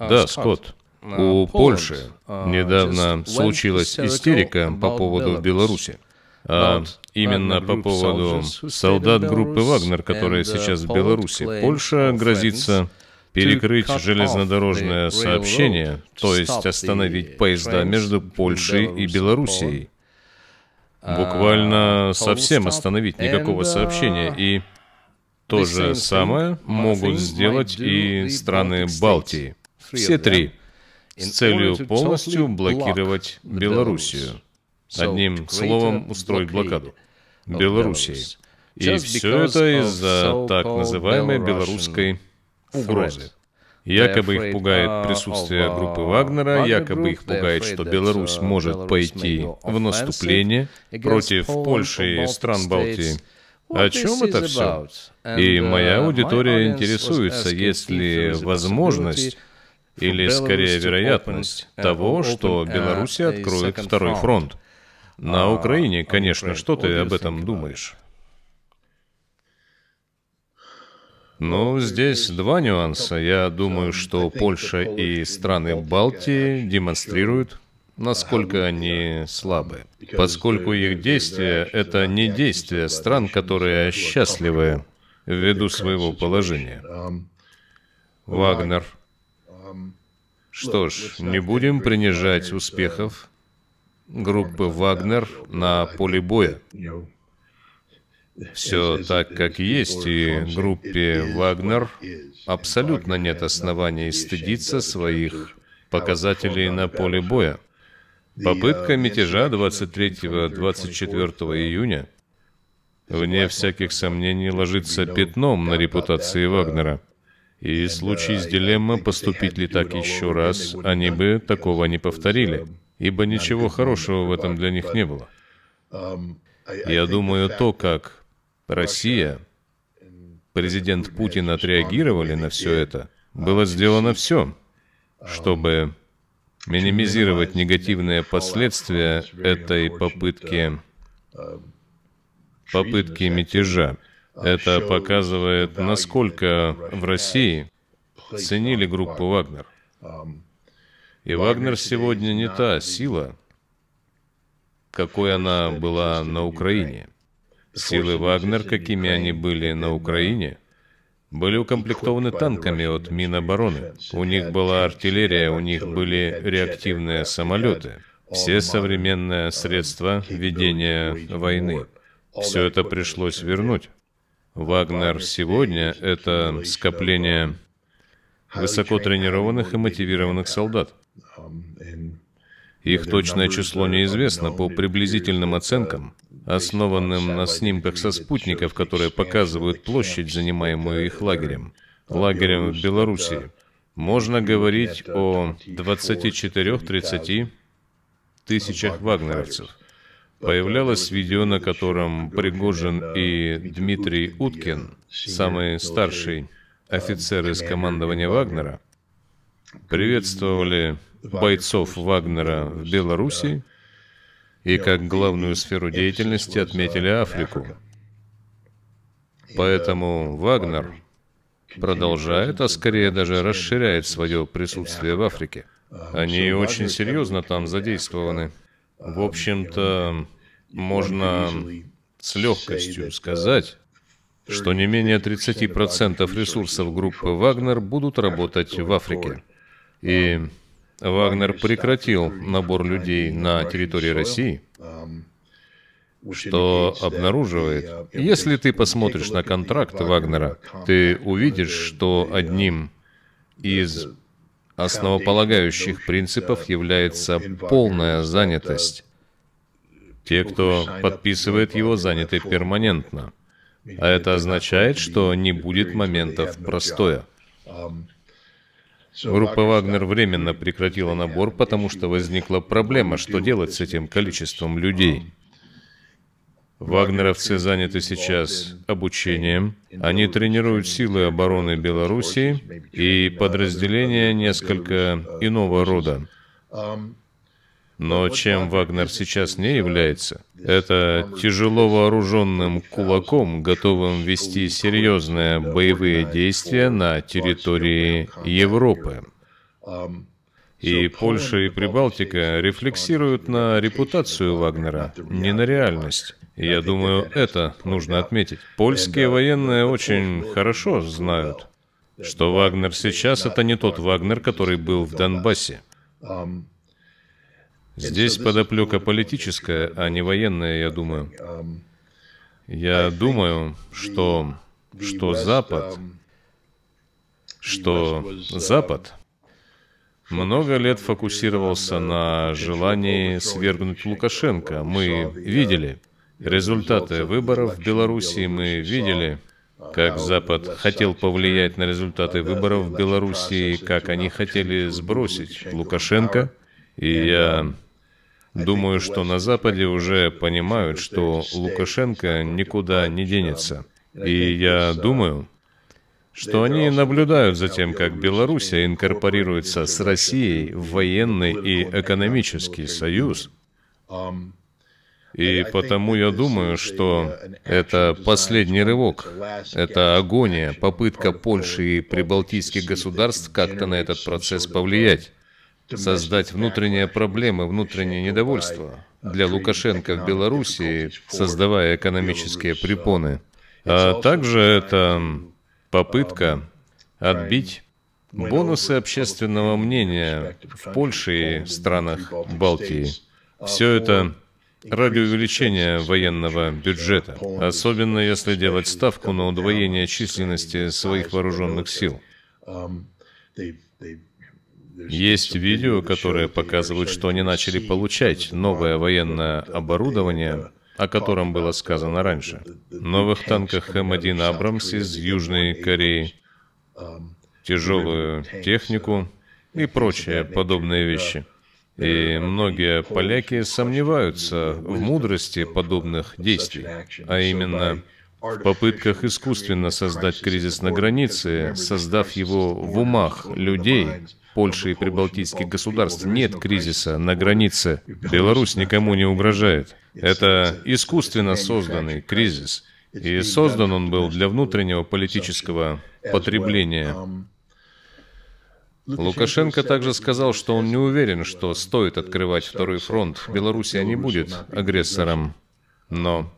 А, да, Скотт. А, У Польши а, недавно случилась истерика по поводу Беларуси. А именно по поводу солдат группы «Вагнер», которые uh, сейчас в Беларуси. Польша грозится перекрыть железнодорожное сообщение, то есть остановить поезда между Польшей и Белоруссией. Буквально совсем остановить никакого uh, сообщения. И то же самое могут сделать и страны Балтии все три, с целью полностью блокировать Белоруссию. Одним словом, устроить блокаду Белоруссии. И все это из-за так называемой белорусской угрозы. Якобы их пугает присутствие uh, группы Вагнера, якобы их пугает, что Беларусь uh, может пойти в наступление против Польши и стран Балтии. О чем это все? И моя uh, аудитория интересуется, есть ли возможность или скорее вероятность того, что Беларусь откроет второй фронт. На а, Украине, конечно, что ты об этом думаешь? Ну, ну здесь два нюанса. Я думаю, что Польша и страны Балтии демонстрируют, насколько они слабы. Поскольку их действия — это не действия стран, которые счастливы ввиду своего положения. Вагнер — Эм, Что ну, ж, не будем принижать успехов группы «Вагнер» на поле боя. Все э, так, как есть, и группе «Вагнер» абсолютно нет оснований стыдиться своих а показателей на поле боя. Попытка мятежа 23-24 июня, вне всяких сомнений, ложится пятном на репутации Вагнера. И случай случись дилемма, поступить ли так еще раз, они бы такого не повторили, ибо ничего хорошего в этом для них не было. Я думаю, то, как Россия, президент Путин отреагировали на все это, было сделано все, чтобы минимизировать негативные последствия этой попытки, попытки мятежа. Это показывает, насколько в России ценили группу «Вагнер». Um, И «Вагнер» сегодня не та сила, какой она была на Украине. Силы «Вагнер», какими они были на uh, Украине, были укомплектованы танками от Минобороны. У них была артиллерия, у них были реактивные самолеты, все современные uh, средства ведения войны. Все это пришлось вернуть. Вагнер сегодня — это скопление высоко тренированных и мотивированных солдат. Um, их точное число неизвестно по приблизительным uh, оценкам, основанным на снимках со спутников, которые показывают площадь, uh, занимаемую их лагерем, лагерем в uh, Белоруссии. Можно говорить о 24-30 тысячах вагнеровцев – Появлялось видео, на котором Пригожин и Дмитрий Уткин, самый старший офицер из командования Вагнера, приветствовали бойцов Вагнера в Беларуси и как главную сферу деятельности отметили Африку. Поэтому Вагнер продолжает, а скорее даже расширяет свое присутствие в Африке. Они очень серьезно там задействованы. А, в общем-то, можно с легкостью сказать, что не менее 30% ресурсов группы «Вагнер» будут работать в Африке. И Вагнер прекратил набор людей на территории России, что обнаруживает, если ты посмотришь на контракт Вагнера, ты увидишь, что одним из основополагающих принципов является полная занятость. Те, кто подписывает его, заняты перманентно. А это означает, что не будет моментов простоя. Группа «Вагнер» временно прекратила набор, потому что возникла проблема, что делать с этим количеством людей. Вагнеровцы заняты сейчас обучением. Они тренируют силы обороны Белоруссии и подразделения несколько иного рода. Но чем Вагнер сейчас не является, это тяжело вооруженным кулаком, готовым вести серьезные боевые действия на территории Европы. И Польша и Прибалтика рефлексируют на репутацию Вагнера, не на реальность. И я думаю, это нужно отметить. Польские военные очень хорошо знают, что Вагнер сейчас это не тот Вагнер, который был в Донбассе. Здесь подоплека политическая, а не военная, я думаю. Я думаю, что, что Запад, что Запад много лет фокусировался на желании свергнуть Лукашенко. Мы видели, Результаты выборов в Беларуси мы видели, как Запад хотел повлиять на результаты выборов в Беларуси, как они хотели сбросить Лукашенко. И я думаю, что на Западе уже понимают, что Лукашенко никуда не денется. И я думаю, что они наблюдают за тем, как Беларусь инкорпорируется с Россией в военный и экономический союз. И потому я думаю, что это последний рывок, это агония, попытка Польши и прибалтийских государств как-то на этот процесс повлиять, создать внутренние проблемы, внутреннее недовольство для Лукашенко в Белоруссии, создавая экономические препоны. А также это попытка отбить бонусы общественного мнения в Польше и странах Балтии. Все это ради увеличения военного бюджета, особенно если делать ставку на удвоение численности своих вооруженных сил. Есть видео, которые показывают, что они начали получать новое военное оборудование, о котором было сказано раньше. Новых танках М1 «Абрамс» из Южной Кореи, тяжелую технику и прочие подобные вещи. И многие поляки сомневаются в мудрости подобных действий, а именно в попытках искусственно создать кризис на границе, создав его в умах людей, Польши и прибалтийских государств нет кризиса на границе. Беларусь никому не угрожает. Это искусственно созданный кризис. И создан он был для внутреннего политического потребления. Лукашенко также сказал, что он не уверен, что стоит открывать второй фронт. Белоруссия не будет агрессором. Но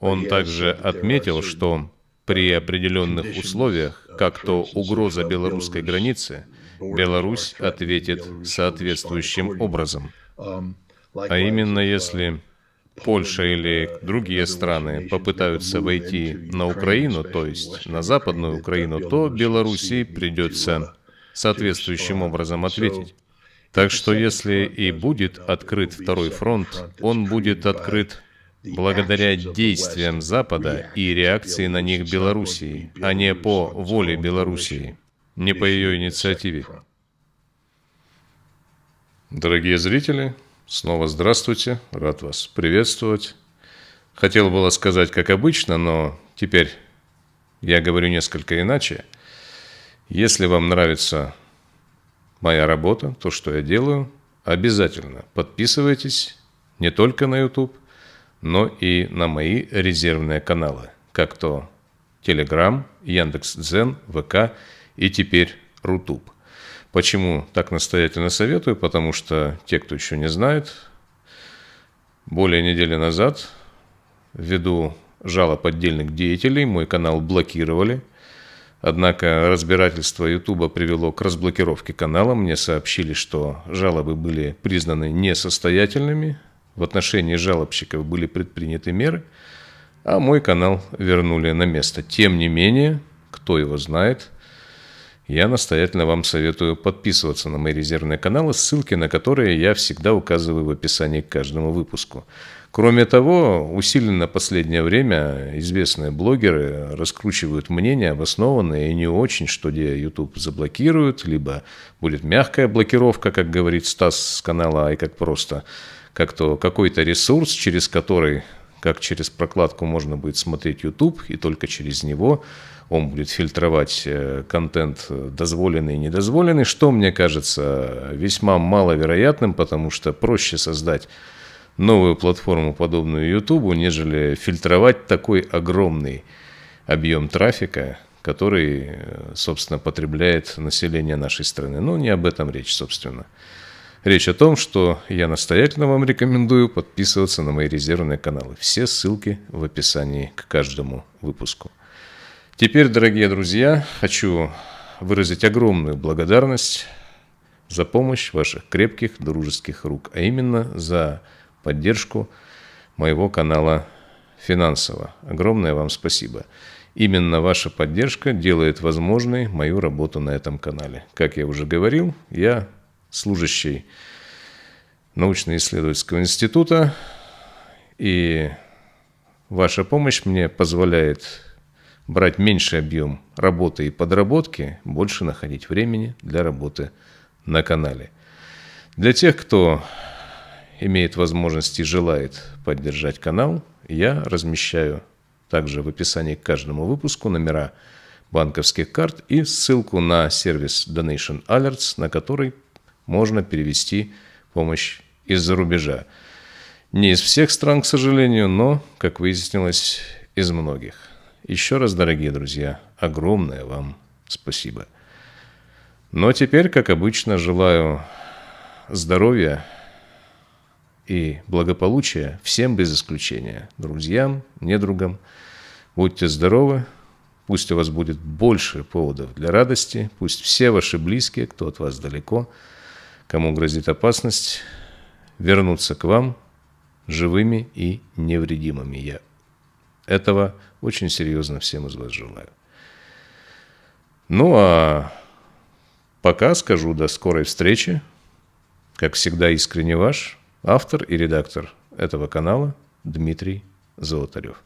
он также отметил, что при определенных условиях, как то угроза белорусской границы, Беларусь ответит соответствующим образом. А именно если uh, Польша или uh, другие страны попытаются войти на Украину, то есть на Западную Украину, то Белоруссии uh, придется соответствующим образом ответить. Так что если и будет открыт второй фронт, он будет открыт благодаря действиям Запада и реакции на них Белоруссии, а не по воле Белоруссии, не по ее инициативе. Дорогие зрители, снова здравствуйте, рад вас приветствовать. Хотел было сказать, как обычно, но теперь я говорю несколько иначе – если вам нравится моя работа, то, что я делаю, обязательно подписывайтесь не только на YouTube, но и на мои резервные каналы, как то Telegram, Яндекс.Дзен, ВК и теперь Рутуб. Почему так настоятельно советую? Потому что те, кто еще не знает, более недели назад, ввиду жалоб отдельных деятелей, мой канал блокировали – Однако разбирательство Ютуба привело к разблокировке канала. Мне сообщили, что жалобы были признаны несостоятельными, в отношении жалобщиков были предприняты меры, а мой канал вернули на место. Тем не менее, кто его знает, я настоятельно вам советую подписываться на мои резервные каналы, ссылки на которые я всегда указываю в описании к каждому выпуску. Кроме того, усиленно последнее время известные блогеры раскручивают мнения, обоснованные и не очень, что где YouTube заблокируют, либо будет мягкая блокировка, как говорит Стас с канала «Ай как просто», как-то какой-то ресурс, через который, как через прокладку можно будет смотреть YouTube, и только через него он будет фильтровать э, контент дозволенный и недозволенный, что мне кажется весьма маловероятным, потому что проще создать новую платформу, подобную YouTube, нежели фильтровать такой огромный объем трафика, который, собственно, потребляет население нашей страны. Но ну, не об этом речь, собственно. Речь о том, что я настоятельно вам рекомендую подписываться на мои резервные каналы. Все ссылки в описании к каждому выпуску. Теперь, дорогие друзья, хочу выразить огромную благодарность за помощь ваших крепких дружеских рук, а именно за поддержку моего канала финансово. Огромное вам спасибо. Именно ваша поддержка делает возможной мою работу на этом канале. Как я уже говорил, я служащий научно-исследовательского института, и ваша помощь мне позволяет брать меньший объем работы и подработки, больше находить времени для работы на канале. Для тех, кто имеет возможность и желает поддержать канал, я размещаю также в описании к каждому выпуску номера банковских карт и ссылку на сервис Donation Alerts, на который можно перевести помощь из-за рубежа. Не из всех стран, к сожалению, но, как выяснилось, из многих. Еще раз, дорогие друзья, огромное вам спасибо. Но теперь, как обычно, желаю здоровья, и благополучия всем без исключения. Друзьям, недругам. Будьте здоровы. Пусть у вас будет больше поводов для радости. Пусть все ваши близкие, кто от вас далеко, кому грозит опасность, вернутся к вам живыми и невредимыми. Я этого очень серьезно всем из вас желаю. Ну а пока скажу до скорой встречи. Как всегда, искренне ваш – Автор и редактор этого канала Дмитрий Золотарев.